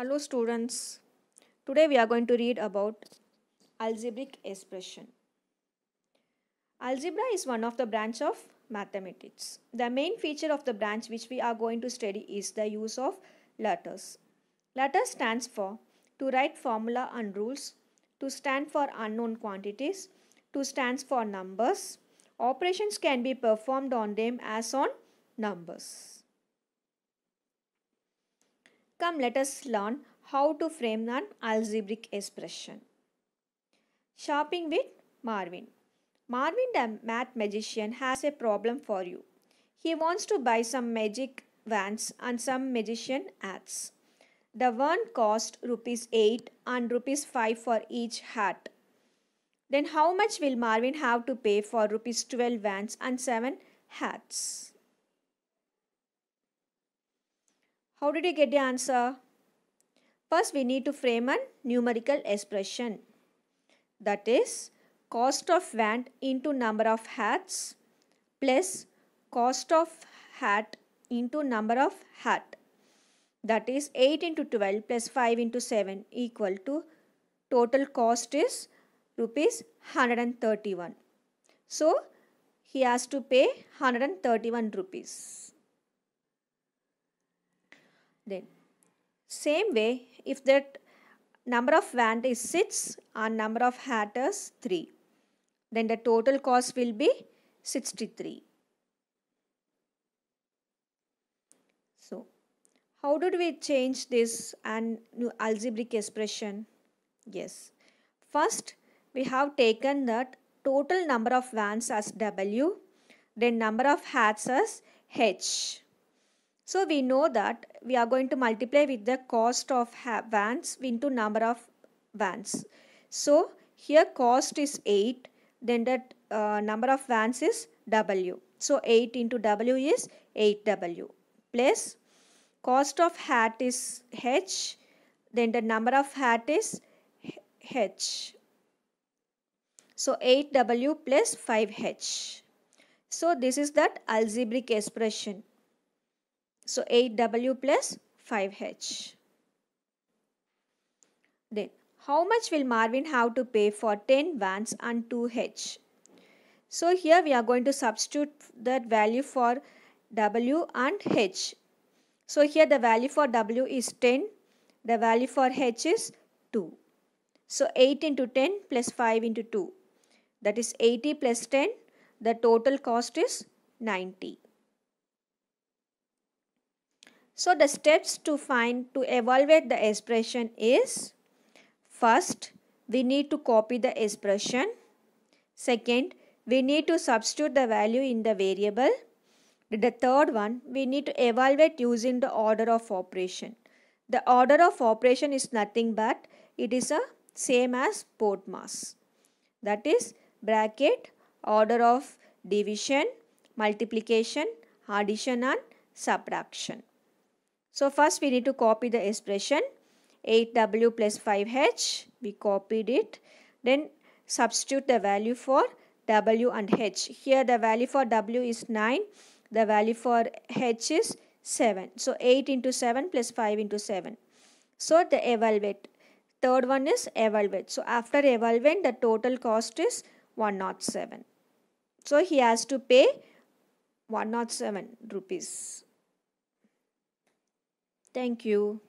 Hello students. Today we are going to read about algebraic expression. Algebra is one of the branch of mathematics. The main feature of the branch which we are going to study is the use of letters. Letters stands for to write formula and rules, to stand for unknown quantities, to stands for numbers. Operations can be performed on them as on numbers. Come let us learn how to frame an algebraic expression. Shopping with Marvin Marvin the math magician has a problem for you. He wants to buy some magic wands and some magician hats. The one cost rupees 8 and rupees 5 for each hat. Then how much will Marvin have to pay for rupees 12 wands and 7 hats? How did you get the answer? First, we need to frame a numerical expression. That is, cost of want into number of hats plus cost of hat into number of hat. That is 8 into 12 plus 5 into 7 equal to total cost is rupees 131. So, he has to pay 131 rupees then. Same way, if that number of vans is 6 and number of hats is 3, then the total cost will be 63. So, how did we change this and new algebraic expression? Yes. First, we have taken that total number of vans as W, then number of hats as H. So we know that we are going to multiply with the cost of vans into number of vans. So here cost is 8 then that uh, number of vans is W. So 8 into W is 8W plus cost of hat is H then the number of hat is H. So 8W plus 5H. So this is that algebraic expression. So 8W plus 5H. Then how much will Marvin have to pay for 10 vans and 2H? So here we are going to substitute that value for W and H. So here the value for W is 10, the value for H is 2. So 8 into 10 plus 5 into 2 that is 80 plus 10 the total cost is 90. So the steps to find to evaluate the expression is first we need to copy the expression. Second we need to substitute the value in the variable. The third one we need to evaluate using the order of operation. The order of operation is nothing but it is a same as port mass. That is bracket order of division, multiplication, addition and subtraction. So first we need to copy the expression 8w plus 5h. We copied it. Then substitute the value for w and h. Here the value for w is 9. The value for h is 7. So 8 into 7 plus 5 into 7. So the evaluate. Third one is evaluate. So after evaluate the total cost is 107. So he has to pay 107 rupees. Thank you.